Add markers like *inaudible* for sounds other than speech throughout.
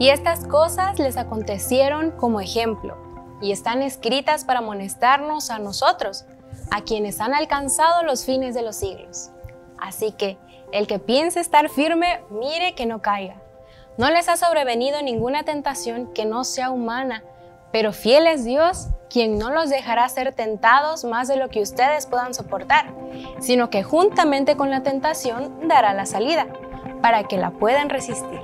Y estas cosas les acontecieron como ejemplo y están escritas para amonestarnos a nosotros, a quienes han alcanzado los fines de los siglos. Así que el que piense estar firme, mire que no caiga. No les ha sobrevenido ninguna tentación que no sea humana, pero fiel es Dios, quien no los dejará ser tentados más de lo que ustedes puedan soportar, sino que juntamente con la tentación dará la salida, para que la puedan resistir.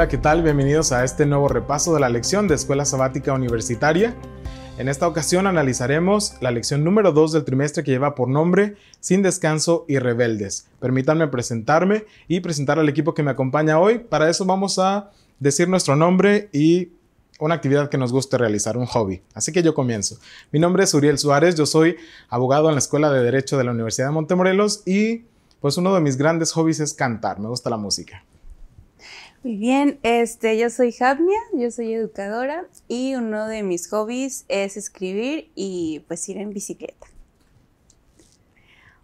Hola, ¿qué tal? Bienvenidos a este nuevo repaso de la lección de Escuela Sabática Universitaria. En esta ocasión analizaremos la lección número 2 del trimestre que lleva por nombre Sin descanso y rebeldes. Permítanme presentarme y presentar al equipo que me acompaña hoy. Para eso vamos a decir nuestro nombre y una actividad que nos guste realizar, un hobby. Así que yo comienzo. Mi nombre es Uriel Suárez, yo soy abogado en la Escuela de Derecho de la Universidad de Montemorelos y pues uno de mis grandes hobbies es cantar, me gusta la música. Muy bien, este, yo soy Javnia, yo soy educadora y uno de mis hobbies es escribir y pues ir en bicicleta.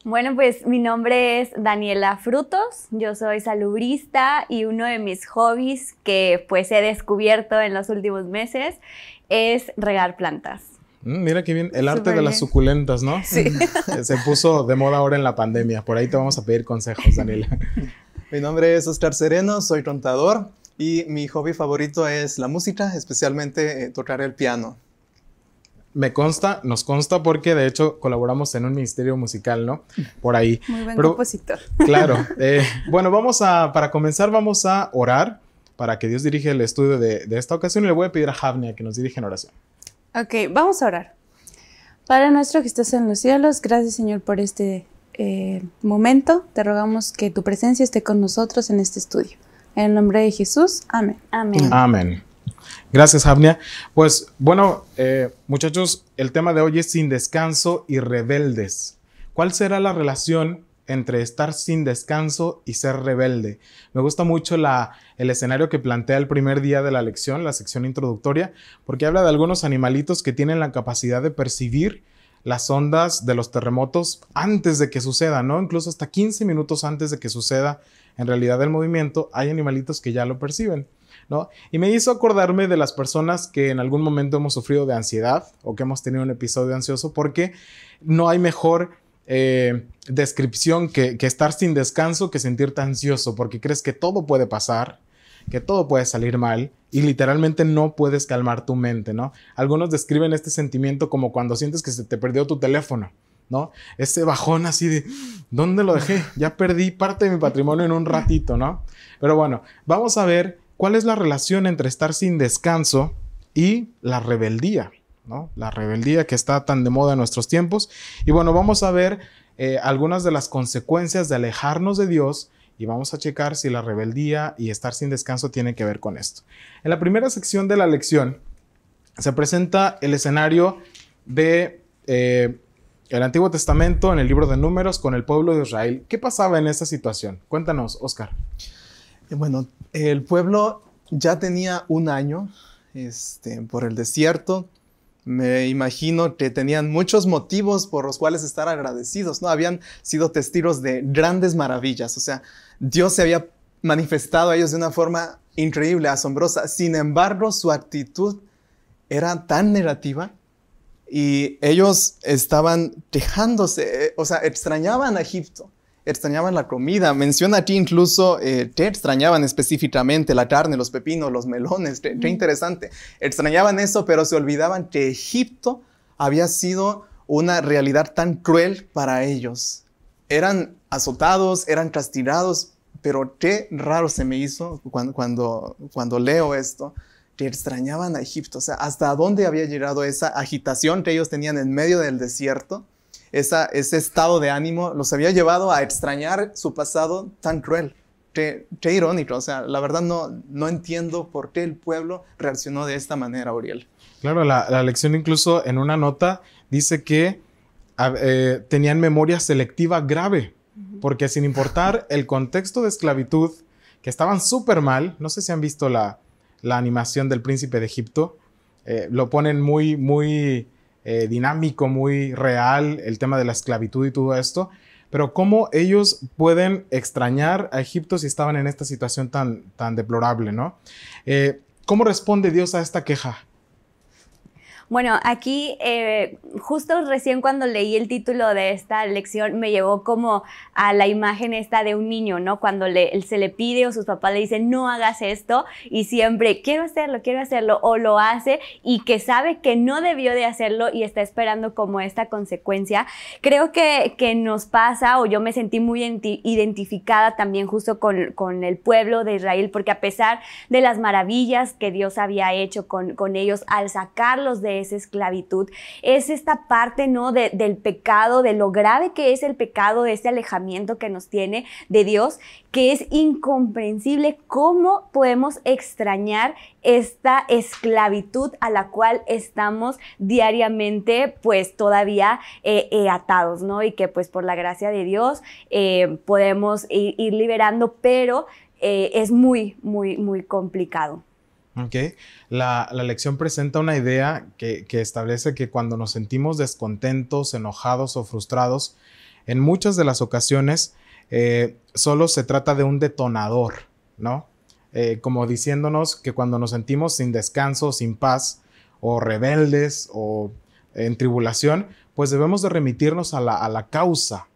Bueno, pues mi nombre es Daniela Frutos, yo soy salubrista y uno de mis hobbies que pues he descubierto en los últimos meses es regar plantas. Mm, mira qué bien, el arte de las suculentas, ¿no? *laughs* Se puso de moda ahora en la pandemia, por ahí te vamos a pedir consejos, Daniela. *laughs* Mi nombre es Oscar Sereno, soy contador y mi hobby favorito es la música, especialmente eh, tocar el piano. Me consta, nos consta porque de hecho colaboramos en un ministerio musical, ¿no? Por ahí. *laughs* Muy buen compositor. *laughs* Claro. *laughs* Eh, bueno, vamos a, para comenzar, vamos a orar para que Dios dirija el estudio de, de esta ocasión y le voy a pedir a Javnia que nos dirija en oración. Ok, vamos a orar. Padre nuestro que estás en los cielos, gracias Señor por este eh, momento, te rogamos que tu presencia esté con nosotros en este estudio. En el nombre de Jesús, amén. Amén. Amén. Gracias, Javnia. Pues bueno, eh, muchachos, el tema de hoy es sin descanso y rebeldes. ¿Cuál será la relación entre estar sin descanso y ser rebelde. Me gusta mucho la, el escenario que plantea el primer día de la lección, la sección introductoria, porque habla de algunos animalitos que tienen la capacidad de percibir las ondas de los terremotos antes de que suceda, ¿no? Incluso hasta 15 minutos antes de que suceda en realidad el movimiento, hay animalitos que ya lo perciben. ¿No? Y me hizo acordarme de las personas que en algún momento hemos sufrido de ansiedad o que hemos tenido un episodio ansioso porque no hay mejor eh, descripción que, que, estar sin descanso que sentirte ansioso porque crees que todo puede pasar, que todo puede salir mal, y literalmente no puedes calmar tu mente, ¿no? Algunos describen este sentimiento como cuando sientes que se te perdió tu teléfono. ¿no? Ese bajón así de, ¿dónde lo dejé? Ya perdí parte de mi patrimonio en un ratito, ¿no? Pero bueno, vamos a ver cuál es la relación entre estar sin descanso y la rebeldía, ¿no? La rebeldía que está tan de moda en nuestros tiempos. Y bueno, vamos a ver eh, algunas de las consecuencias de alejarnos de Dios y vamos a checar si la rebeldía y estar sin descanso tienen que ver con esto. En la primera sección de la lección se presenta el escenario de eh, el Antiguo Testamento en el libro de Números con el pueblo de Israel. ¿Qué pasaba en esta situación? Cuéntanos, Oscar. Eh, bueno, el pueblo ya tenía un año este, por el desierto, me imagino que tenían muchos motivos por los cuales estar agradecidos, ¿no? Habían sido testigos de grandes maravillas, o sea, Dios se había manifestado a ellos de una forma increíble, asombrosa. Sin embargo, su actitud era tan negativa y ellos estaban quejándose, eh, o sea, extrañaban a Egipto extrañaban la comida. Menciona aquí incluso, eh, te extrañaban específicamente la carne, los pepinos, los melones. Qué, interesante. Extrañaban eso, pero se olvidaban que Egipto había sido una realidad tan cruel para ellos. Eran azotados, eran castigados, pero qué raro se me hizo cuando, cuando, cuando leo esto que extrañaban a Egipto, o sea, hasta dónde había llegado esa agitación que ellos tenían en medio del desierto, ese estado de ánimo los había llevado a extrañar su pasado tan cruel. Qué, irónico, o sea, la verdad no, no entiendo por qué el pueblo reaccionó de esta manera, Uriel. Claro, la, lección incluso en una nota dice que eh, tenían memoria selectiva grave, porque sin importar el contexto de esclavitud, que estaban súper mal, no sé si han visto la, la animación del príncipe de Egipto, eh, lo ponen muy, muy eh, dinámico, muy real, el tema de la esclavitud y todo esto. Pero cómo ellos pueden extrañar a Egipto si estaban en esta situación tan, tan deplorable, ¿no? Eh, ¿Cómo responde Dios a esta queja? Bueno, aquí eh, justo recién cuando leí el título de esta lección me llevó como a la imagen esta de un niño, ¿no? Cuando le, se le pide o sus papás le dicen no hagas esto y siempre quiero hacerlo, quiero hacerlo o lo hace y que sabe que no debió de hacerlo y está esperando como esta consecuencia. Creo que, que nos pasa o yo me sentí muy identificada también justo con, con el pueblo de Israel porque a pesar de las maravillas que Dios había hecho con, con ellos al sacarlos de es esclavitud, es esta parte, ¿no? del pecado, de lo grave que es el pecado, de ese alejamiento que nos tiene de Dios, que es incomprensible cómo podemos extrañar esta esclavitud a la cual estamos diariamente, pues todavía eh, eh, atados, ¿no? Y que pues por la gracia de Dios eh, podemos ir, liberando, pero es muy, muy, muy complicado. Okay. La, lección presenta una idea que, establece que cuando nos sentimos descontentos, enojados o frustrados, en muchas de las ocasiones eh, solo se trata de un detonador, ¿no? Eh, como diciéndonos que cuando nos sentimos sin descanso, sin paz, o rebeldes, o en tribulación, pues debemos de remitirnos a la, causa,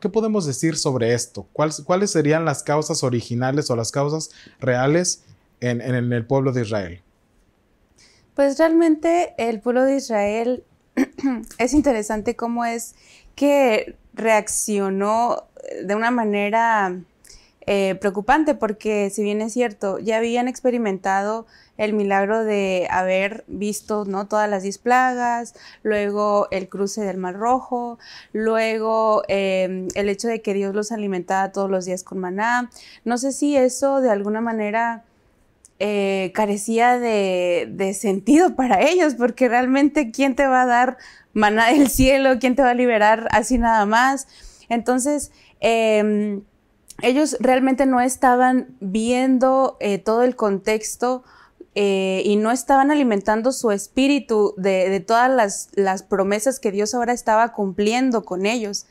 ¿Qué podemos decir sobre esto? ¿Cuáles serían las causas originales o las causas reales en, el pueblo de Israel? Pues realmente el pueblo de Israel *clears throat* es interesante cómo es que reaccionó de una manera eh, preocupante porque si bien es cierto, ya habían experimentado el milagro de haber visto ¿no? todas las diez plagas, luego el cruce del Mar Rojo, luego em, el hecho de que Dios los alimentaba todos los días con maná. No sé si eso de alguna manera eh, carecía de, sentido para ellos, porque realmente quién te va a dar maná del cielo, quién te va a liberar así nada más. Entonces, em, ellos realmente no estaban viendo eh, todo el contexto eh, y no estaban alimentando su espíritu de, todas las, las promesas que Dios ahora estaba cumpliendo con ellos.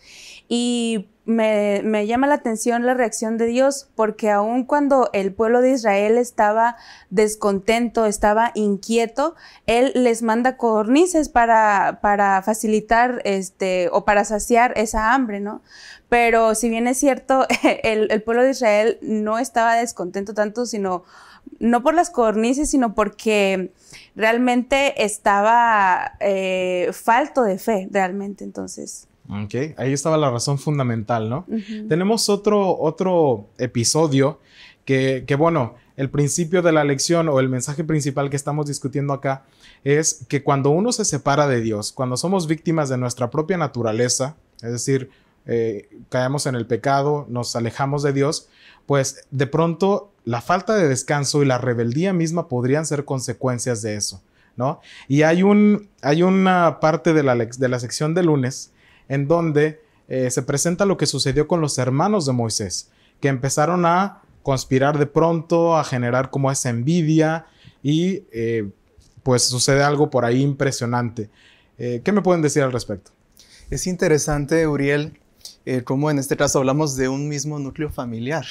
Y me, llama la atención la reacción de Dios, porque aun cuando el pueblo de Israel estaba descontento, estaba inquieto, Él les manda cornices para, facilitar este, o para saciar esa hambre, ¿no? Pero si bien es cierto, *laughs* el, pueblo de Israel no estaba descontento tanto, sino no por las cornices, sino porque realmente estaba eh, falto de fe, realmente, entonces. Okay. Ahí estaba la razón fundamental, ¿no? Tenemos otro, otro episodio que, que, bueno, el principio de la lección o el mensaje principal que estamos discutiendo acá es que cuando uno se separa de Dios, cuando somos víctimas de nuestra propia naturaleza, es decir, eh, caemos en el pecado, nos alejamos de Dios, pues de pronto la falta de descanso y la rebeldía misma podrían ser consecuencias de eso, ¿no? Y hay, un, hay una parte de la, de la sección de lunes en donde eh, se presenta lo que sucedió con los hermanos de Moisés, que empezaron a conspirar de pronto, a generar como esa envidia y eh, pues sucede algo por ahí impresionante. Eh, ¿Qué me pueden decir al respecto? Es interesante, Uriel, cómo en este caso hablamos de un mismo núcleo familiar.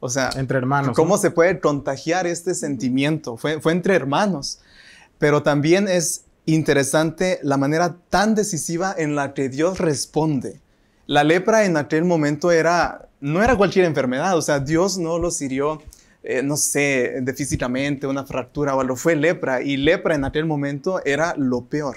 O sea, entre hermanos. ¿Cómo se puede contagiar este sentimiento? Fue, fue entre hermanos. Pero también es interesante la manera tan decisiva en la que Dios responde. La lepra en aquel momento era, no era cualquier enfermedad, o sea, Dios no lo hirió, eh, no sé, de físicamente, una fractura o algo, fue lepra, y lepra en aquel momento era lo peor.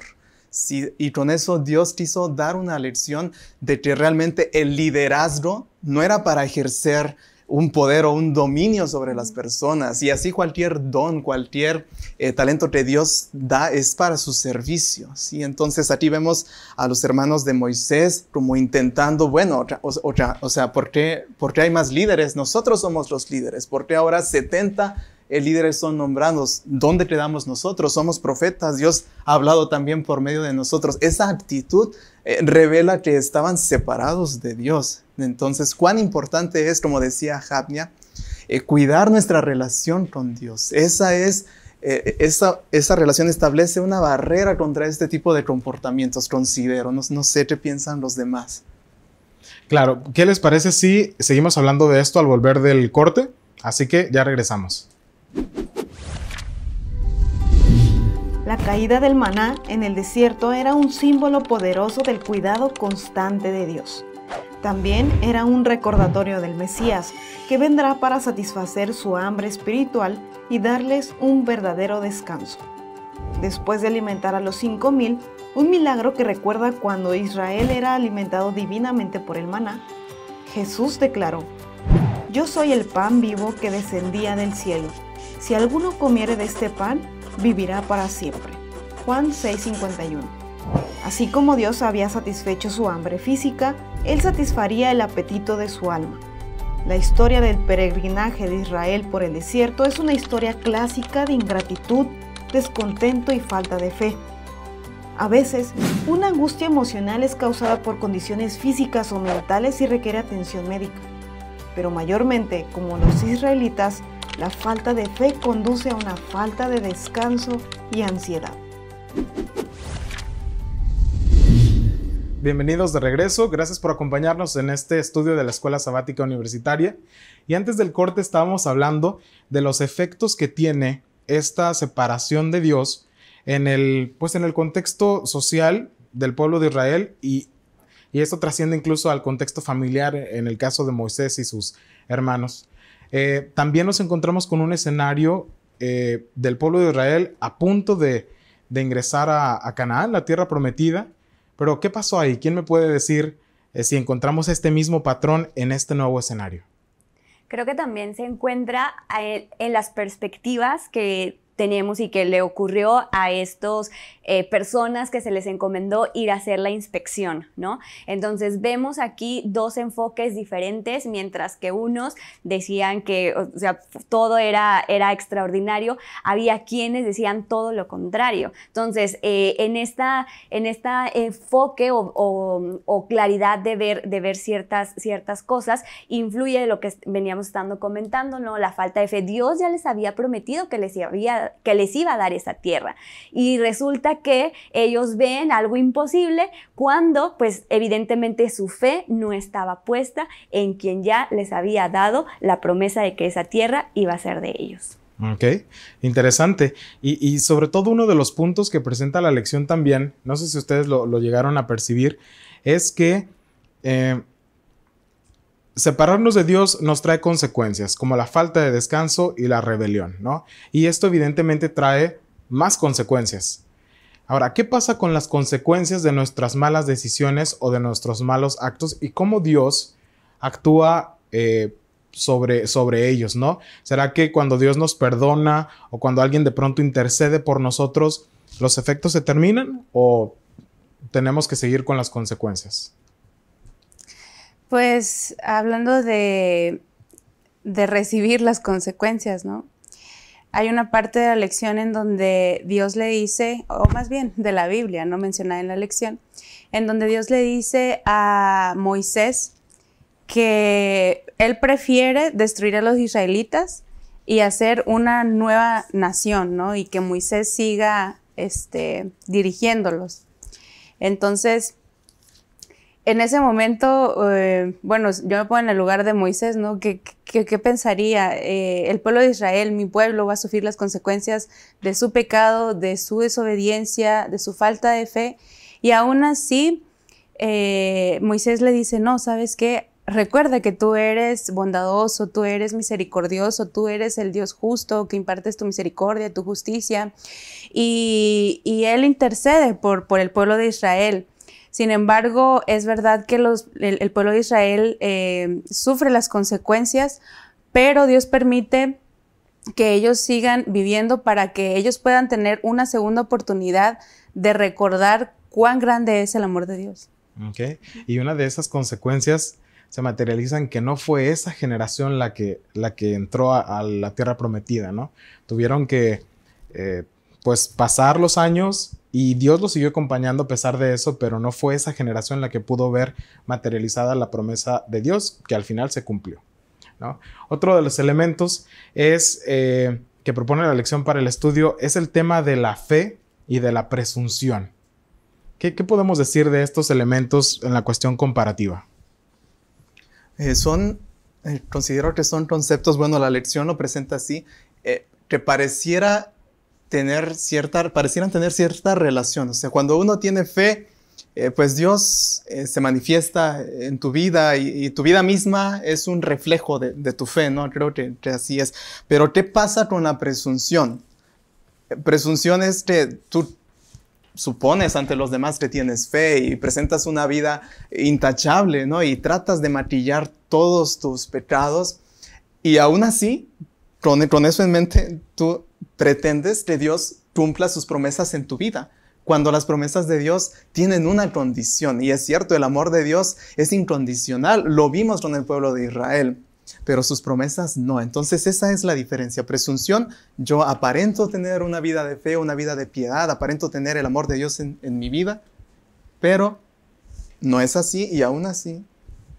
Sí, y con eso Dios quiso dar una lección de que realmente el liderazgo no era para ejercer un poder o un dominio sobre las personas. Y así cualquier don, cualquier eh, talento que Dios da es para su servicio. ¿sí? Entonces aquí vemos a los hermanos de Moisés como intentando, bueno, otra, otra, o sea, ¿por qué, hay más líderes? Nosotros somos los líderes. ¿Por qué ahora 70 eh, líderes son nombrados? ¿Dónde quedamos nosotros? Somos profetas. Dios ha hablado también por medio de nosotros. Esa actitud eh, revela que estaban separados de Dios. Entonces, cuán importante es, como decía Hapnia, eh, cuidar nuestra relación con Dios. Esa es eh, esa, relación establece una barrera contra este tipo de comportamientos, considero. no, sé qué piensan los demás. Claro, ¿qué les parece si seguimos hablando de esto al volver del corte? Así que ya regresamos. La caída del maná en el desierto era un símbolo poderoso del cuidado constante de Dios. También era un recordatorio del Mesías, que vendrá para satisfacer su hambre espiritual y darles un verdadero descanso. Después de alimentar a los 5000 un milagro que recuerda cuando Israel era alimentado divinamente por el maná, Jesús declaró, Yo soy el pan vivo que descendía del cielo. Si alguno comiere de este pan, vivirá para siempre. Juan 6:51. Así como Dios había satisfecho su hambre física, Él satisfaría el apetito de su alma. La historia del peregrinaje de Israel por el desierto es una historia clásica de ingratitud, descontento y falta de fe. A veces, una angustia emocional es causada por condiciones físicas o mentales y requiere atención médica. Pero mayormente, como los israelitas, la falta de fe conduce a una falta de descanso y ansiedad. Bienvenidos de regreso, gracias por acompañarnos en este estudio de la Escuela Sabática Universitaria. Y antes del corte estábamos hablando de los efectos que tiene esta separación de Dios en el, pues en el contexto social del pueblo de Israel y, y esto trasciende incluso al contexto familiar en el caso de Moisés y sus hermanos. Eh, también nos encontramos con un escenario eh, del pueblo de Israel a punto de, ingresar a, Canaán, la tierra prometida. Pero, ¿qué pasó ahí? ¿Quién me puede decir eh, si encontramos este mismo patrón en este nuevo escenario? Creo que también se encuentra en las perspectivas que tenemos y que le ocurrió a estos eh, personas que se les encomendó ir a hacer la inspección, ¿no? Entonces vemos aquí dos enfoques diferentes, mientras que unos decían que, o sea, todo era, era extraordinario, había quienes decían todo lo contrario. Entonces, eh, en esta, en esta enfoque o, claridad de ver, de ver ciertas, ciertas cosas, influye lo que veníamos estando comentando, ¿no? La falta de fe. Dios ya les había prometido que les había que les iba a dar esa tierra. Y resulta que ellos ven algo imposible cuando, pues evidentemente su fe no estaba puesta en quien ya les había dado la promesa de que esa tierra iba a ser de ellos. Ok, interesante. Y, sobre todo uno de los puntos que presenta la lección también, no sé si ustedes lo, llegaron a percibir, es que eh, Separarnos de Dios nos trae consecuencias, como la falta de descanso y la rebelión, ¿no? Y esto evidentemente trae más consecuencias. Ahora, ¿qué pasa con las consecuencias de nuestras malas decisiones o de nuestros malos actos y cómo Dios actúa eh, sobre, sobre ellos, ¿no? ¿Será que cuando Dios nos perdona o cuando alguien de pronto intercede por nosotros, los efectos se terminan o tenemos que seguir con las consecuencias? Pues hablando de, recibir las consecuencias, ¿no? Hay una parte de la lección en donde Dios le dice, o más bien de la Biblia, no mencionada en la lección, en donde Dios le dice a Moisés que él prefiere destruir a los israelitas y hacer una nueva nación, ¿no? Y que Moisés siga este, dirigiéndolos. Entonces, en ese momento, eh, bueno, yo me pongo en el lugar de Moisés, ¿no? ¿Qué, qué, pensaría? Eh, el pueblo de Israel, mi pueblo, va a sufrir las consecuencias de su pecado, de su desobediencia, de su falta de fe. Y aún así, eh, Moisés le dice, no, ¿sabes qué? Recuerda que tú eres bondadoso, tú eres misericordioso, tú eres el Dios justo que impartes tu misericordia, tu justicia. Y, él intercede por el pueblo de Israel. Sin embargo, es verdad que el, pueblo de Israel eh, sufre las consecuencias, pero Dios permite que ellos sigan viviendo para que ellos puedan tener una segunda oportunidad de recordar cuán grande es el amor de Dios. Y una de esas consecuencias se materializan que no fue esa generación la que, la que entró a, la tierra prometida, ¿no? Tuvieron que eh, pues pasar los años y Dios lo siguió acompañando a pesar de eso, pero no fue esa generación la que pudo ver materializada la promesa de Dios, que al final se cumplió. Otro de los elementos es eh, que propone la lección para el estudio es el tema de la fe y de la presunción. ¿Qué, podemos decir de estos elementos en la cuestión comparativa? Eh, son, eh, considero que son conceptos, bueno, la lección lo presenta así, que pareciera tener cierta, parecieran tener cierta relación. O sea, cuando uno tiene fe, eh, pues Dios eh, se manifiesta en tu vida y, tu vida misma es un reflejo de, tu fe, ¿no? Creo que, así es. Pero ¿qué pasa con la presunción? Presunción es que tú supones ante los demás que tienes fe y presentas una vida intachable, ¿no? Y tratas de matillar todos tus pecados y aún así, con, con eso en mente, tú pretendes que Dios cumpla sus promesas en tu vida, cuando las promesas de Dios tienen una condición. Y es cierto, el amor de Dios es incondicional, lo vimos con el pueblo de Israel, pero sus promesas no. Entonces esa es la diferencia. Presunción, yo aparento tener una vida de fe, una vida de piedad, aparento tener el amor de Dios en, mi vida, pero no es así y aún así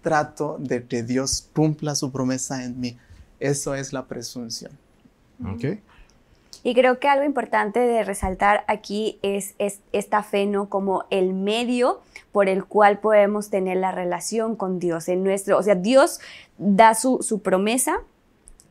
trato de que Dios cumpla su promesa en mí. Eso es la presunción. Okay. Y creo que algo importante de resaltar aquí es, esta fe, ¿no? Como el medio por el cual podemos tener la relación con Dios. En nuestro, o sea, Dios da su, su promesa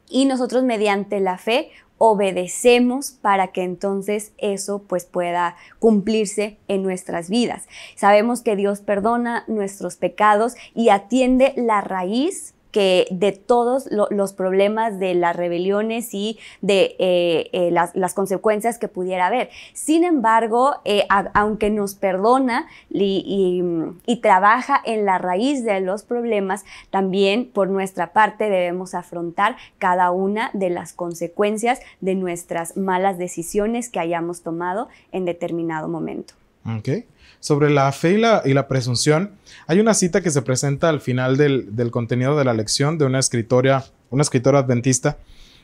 y nosotros mediante la fe obedecemos para que entonces eso pues pueda cumplirse en nuestras vidas. Sabemos que Dios perdona nuestros pecados y atiende la raíz que de todos los problemas de las rebeliones y de eh, eh, las, consecuencias que pudiera haber. Sin embargo, eh, aunque nos perdona mm, y, trabaja en la raíz de los problemas, también por nuestra parte debemos afrontar cada una de las consecuencias de nuestras malas decisiones que hayamos tomado en determinado momento. Okay. Sobre la fe y la, presunción, hay una cita que se presenta al final del, del contenido de la lección de una escritora, una escritora adventista,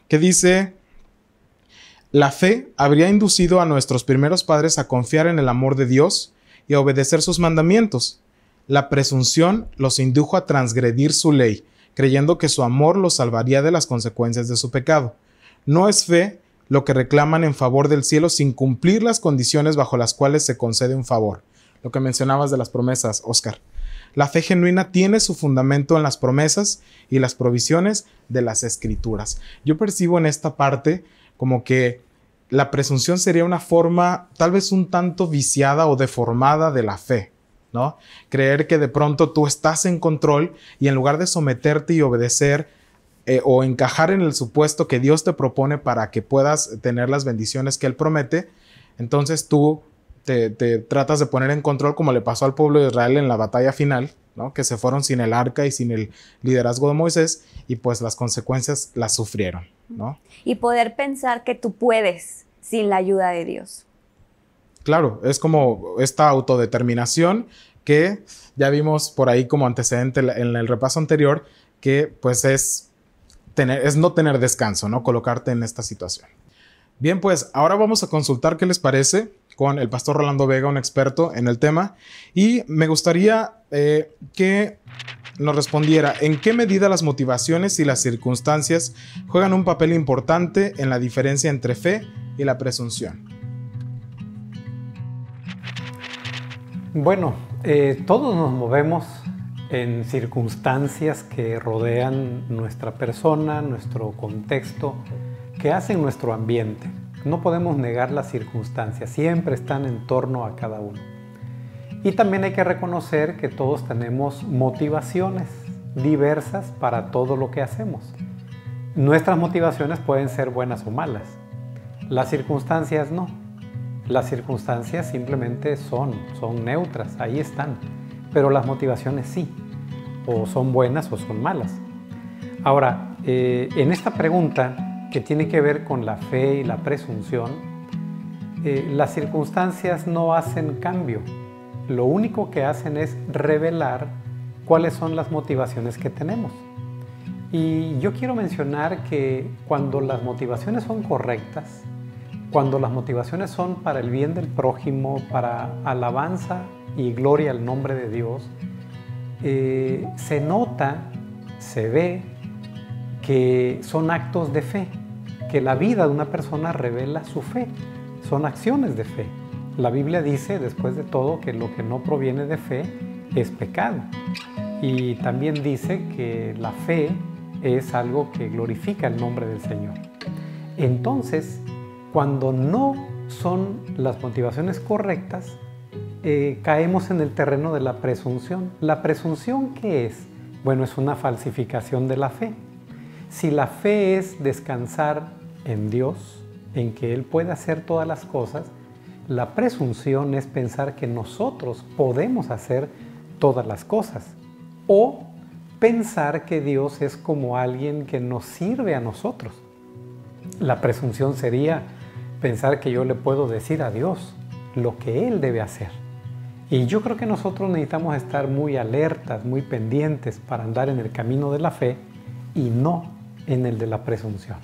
que dice, la fe habría inducido a nuestros primeros padres a confiar en el amor de Dios y a obedecer sus mandamientos. La presunción los indujo a transgredir su ley, creyendo que su amor los salvaría de las consecuencias de su pecado. No es fe lo que reclaman en favor del cielo sin cumplir las condiciones bajo las cuales se concede un favor lo que mencionabas de las promesas, Oscar. La fe genuina tiene su fundamento en las promesas y las provisiones de las escrituras. Yo percibo en esta parte como que la presunción sería una forma tal vez un tanto viciada o deformada de la fe, ¿no? Creer que de pronto tú estás en control y en lugar de someterte y obedecer eh, o encajar en el supuesto que Dios te propone para que puedas tener las bendiciones que Él promete, entonces tú te, tratas de poner en control como le pasó al pueblo de Israel en la batalla final, ¿no? que se fueron sin el arca y sin el liderazgo de Moisés y pues las consecuencias las sufrieron. ¿no? Y poder pensar que tú puedes sin la ayuda de Dios. Claro, es como esta autodeterminación que ya vimos por ahí como antecedente en el repaso anterior, que pues es, tener, es no tener descanso, ¿no? Colocarte en esta situación. Bien, pues ahora vamos a consultar qué les parece con el pastor Rolando Vega, un experto en el tema. Y me gustaría eh, que nos respondiera en qué medida las motivaciones y las circunstancias juegan un papel importante en la diferencia entre fe y la presunción. Bueno, eh, todos nos movemos en circunstancias que rodean nuestra persona, nuestro contexto, que hacen nuestro ambiente. No podemos negar las circunstancias, siempre están en torno a cada uno. Y también hay que reconocer que todos tenemos motivaciones diversas para todo lo que hacemos. Nuestras motivaciones pueden ser buenas o malas. Las circunstancias no. Las circunstancias simplemente son, son neutras, ahí están. Pero las motivaciones sí, o son buenas o son malas. Ahora, eh, en esta pregunta que tiene que ver con la fe y la presunción, eh, las circunstancias no hacen cambio. Lo único que hacen es revelar cuáles son las motivaciones que tenemos. Y yo quiero mencionar que cuando las motivaciones son correctas, cuando las motivaciones son para el bien del prójimo, para alabanza y gloria al nombre de Dios, eh, se nota, se ve que son actos de fe, que la vida de una persona revela su fe, son acciones de fe. La Biblia dice, después de todo, que lo que no proviene de fe es pecado. Y también dice que la fe es algo que glorifica el nombre del Señor. Entonces, cuando no son las motivaciones correctas, eh, caemos en el terreno de la presunción. ¿La presunción qué es? Bueno, es una falsificación de la fe. Si la fe es descansar en Dios, en que Él puede hacer todas las cosas, la presunción es pensar que nosotros podemos hacer todas las cosas. O pensar que Dios es como alguien que nos sirve a nosotros. La presunción sería pensar que yo le puedo decir a Dios lo que Él debe hacer. Y yo creo que nosotros necesitamos estar muy alertas, muy pendientes para andar en el camino de la fe y no en el de la presunción.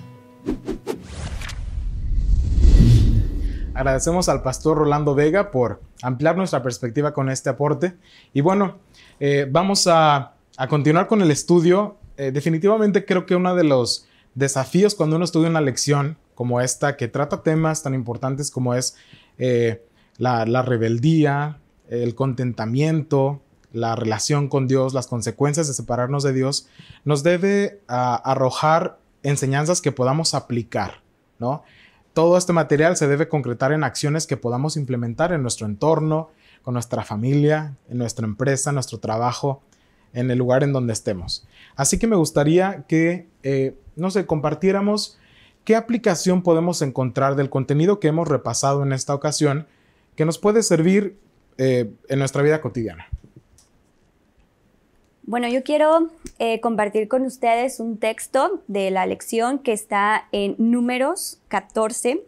Agradecemos al pastor Rolando Vega por ampliar nuestra perspectiva con este aporte. Y bueno, eh, vamos a, continuar con el estudio. Eh, definitivamente creo que uno de los desafíos cuando uno estudia una lección como esta, que trata temas tan importantes como es eh, la, rebeldía, el contentamiento, la relación con Dios, las consecuencias de separarnos de Dios, nos debe ah, arrojar enseñanzas que podamos aplicar, ¿no? Todo este material se debe concretar en acciones que podamos implementar en nuestro entorno, con nuestra familia, en nuestra empresa, en nuestro trabajo, en el lugar en donde estemos. Así que me gustaría que, eh, no sé, compartiéramos qué aplicación podemos encontrar del contenido que hemos repasado en esta ocasión que nos puede servir eh, en nuestra vida cotidiana. Bueno, yo quiero eh, compartir con ustedes un texto de la lección que está en números 14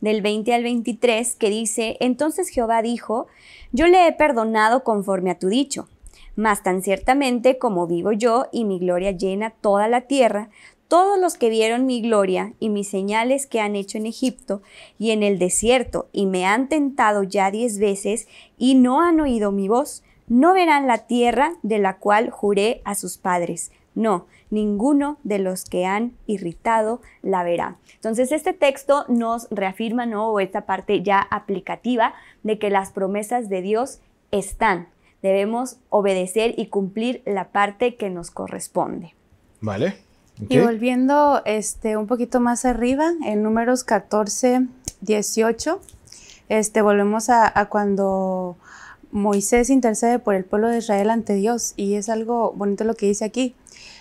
del 20 al 23 que dice, entonces Jehová dijo, yo le he perdonado conforme a tu dicho, mas tan ciertamente como vivo yo y mi gloria llena toda la tierra, todos los que vieron mi gloria y mis señales que han hecho en Egipto y en el desierto y me han tentado ya diez veces y no han oído mi voz, no verán la tierra de la cual juré a sus padres. No, ninguno de los que han irritado la verá. Entonces este texto nos reafirma, ¿no? O esta parte ya aplicativa de que las promesas de Dios están. Debemos obedecer y cumplir la parte que nos corresponde. Vale. Y volviendo este, un poquito más arriba, en números 14, 18, este, volvemos a, a cuando Moisés intercede por el pueblo de Israel ante Dios y es algo bonito lo que dice aquí.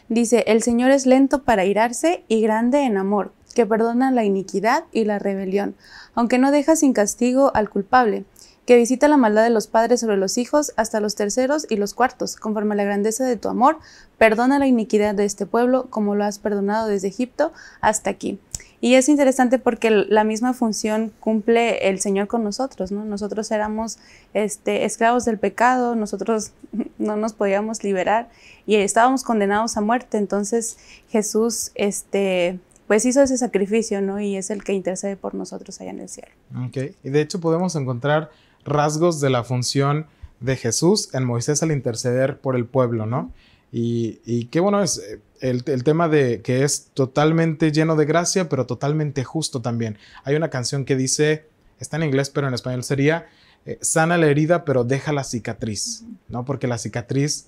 Dice, el Señor es lento para irarse y grande en amor, que perdona la iniquidad y la rebelión, aunque no deja sin castigo al culpable, que visita la maldad de los padres sobre los hijos hasta los terceros y los cuartos, conforme a la grandeza de tu amor, perdona la iniquidad de este pueblo como lo has perdonado desde Egipto hasta aquí. Y es interesante porque la misma función cumple el Señor con nosotros, ¿no? Nosotros éramos este, esclavos del pecado, nosotros *laughs* no nos podíamos liberar y estábamos condenados a muerte. Entonces Jesús, este, pues hizo ese sacrificio, ¿no? Y es el que intercede por nosotros allá en el cielo. Ok, y de hecho podemos encontrar rasgos de la función de Jesús en Moisés al interceder por el pueblo, ¿no? Y, y qué bueno es, eh, el, tema de que es totalmente lleno de gracia, pero totalmente justo también. Hay una canción que dice, está en inglés, pero en español sería, eh, sana la herida, pero deja la cicatriz, ¿no? Porque la cicatriz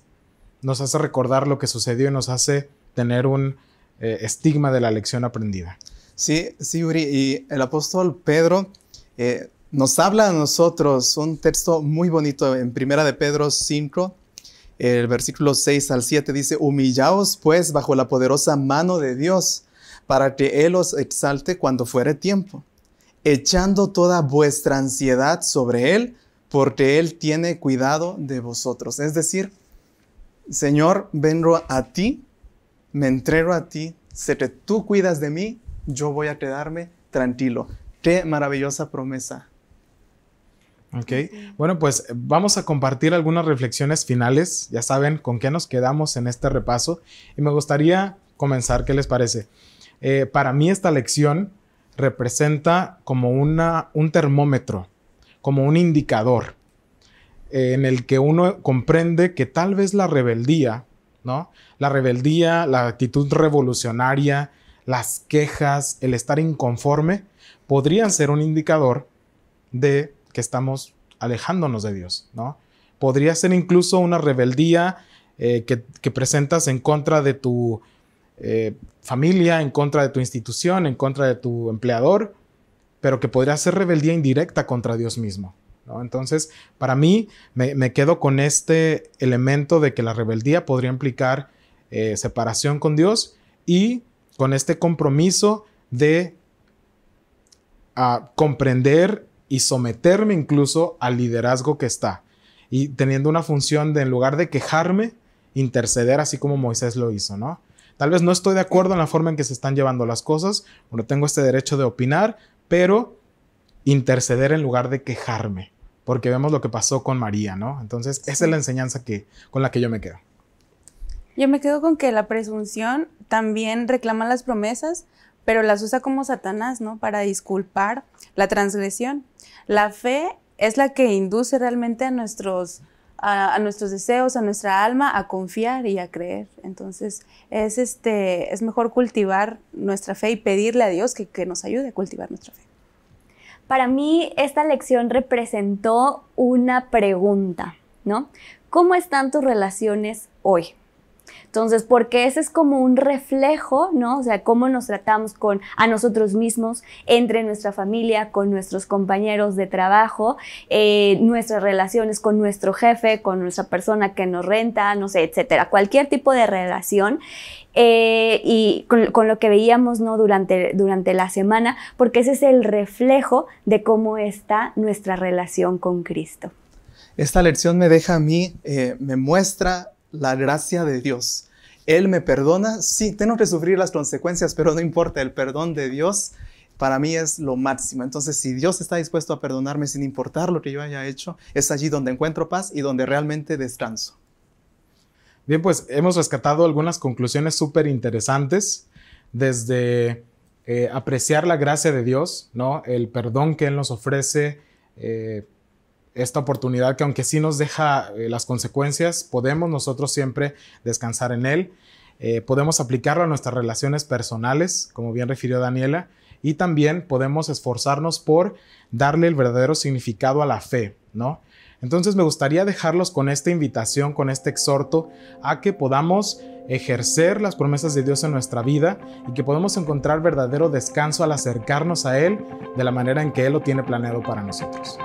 nos hace recordar lo que sucedió y nos hace tener un eh, estigma de la lección aprendida. Sí, sí, y el apóstol Pedro eh, nos habla a nosotros un texto muy bonito en Primera de Pedro 5, el versículo 6 al 7 dice, humillaos pues bajo la poderosa mano de Dios, para que Él os exalte cuando fuere tiempo, echando toda vuestra ansiedad sobre Él, porque Él tiene cuidado de vosotros. Es decir, Señor, vengo a ti, me entrego a ti, sé tú cuidas de mí, yo voy a quedarme tranquilo. Qué maravillosa promesa. Ok, bueno, pues eh, vamos a compartir algunas reflexiones finales, ya saben con qué nos quedamos en este repaso y me gustaría comenzar, ¿qué les parece? Eh, para mí esta lección representa como una, un termómetro, como un indicador eh, en el que uno comprende que tal vez la rebeldía, ¿no? La rebeldía, la actitud revolucionaria, las quejas, el estar inconforme, podrían ser un indicador de que estamos alejándonos de Dios, ¿no? Podría ser incluso una rebeldía eh, que, presentas en contra de tu eh, familia, en contra de tu institución, en contra de tu empleador, pero que podría ser rebeldía indirecta contra Dios mismo. ¿no? Entonces, para mí, me, quedo con este elemento de que la rebeldía podría implicar eh, separación con Dios y con este compromiso de ah, comprender y someterme incluso al liderazgo que está. Y teniendo una función de, en lugar de quejarme, interceder así como Moisés lo hizo, ¿no? Tal vez no estoy de acuerdo en la forma en que se están llevando las cosas, no tengo este derecho de opinar, pero interceder en lugar de quejarme, porque vemos lo que pasó con María, ¿no? Entonces, esa es la enseñanza que, con la que yo me quedo. Yo me quedo con que la presunción también reclama las promesas, pero las usa como Satanás, ¿no? Para disculpar la transgresión. La fe es la que induce realmente a nuestros, nuestros deseos, a nuestra alma, a confiar y a creer. Entonces, es, este, es mejor cultivar nuestra fe y pedirle a Dios que, que nos ayude a cultivar nuestra fe. Para mí, esta lección representó una pregunta, ¿no? ¿Cómo están tus relaciones hoy? Entonces, porque ese es como un reflejo, ¿no? O sea, cómo nos tratamos a nosotros mismos, entre nuestra familia, con nuestros compañeros de trabajo, eh, nuestras relaciones con nuestro jefe, con nuestra persona que nos renta, no sé, etcétera. Cualquier tipo de relación. Eh, y con, lo que veíamos ¿no? durante, durante la semana, porque ese es el reflejo de cómo está nuestra relación con Cristo. Esta lección me deja a mí, eh, me muestra la gracia de Dios. Él me perdona, sí, tengo que sufrir las consecuencias, pero no importa, el perdón de Dios para mí es lo máximo. Entonces, si Dios está dispuesto a perdonarme sin importar lo que yo haya hecho, es allí donde encuentro paz y donde realmente descanso. Bien, pues hemos rescatado algunas conclusiones súper interesantes desde eh, apreciar la gracia de Dios, ¿no? El perdón que Él nos ofrece, eh, esta oportunidad que aunque sí nos deja eh, las consecuencias, podemos nosotros siempre descansar en él. Eh, podemos aplicarlo a nuestras relaciones personales, como bien refirió Daniela, y también podemos esforzarnos por darle el verdadero significado a la fe, ¿no? Entonces me gustaría dejarlos con esta invitación, con este exhorto a que podamos ejercer las promesas de Dios en nuestra vida y que podamos encontrar verdadero descanso al acercarnos a Él de la manera en que Él lo tiene planeado para nosotros.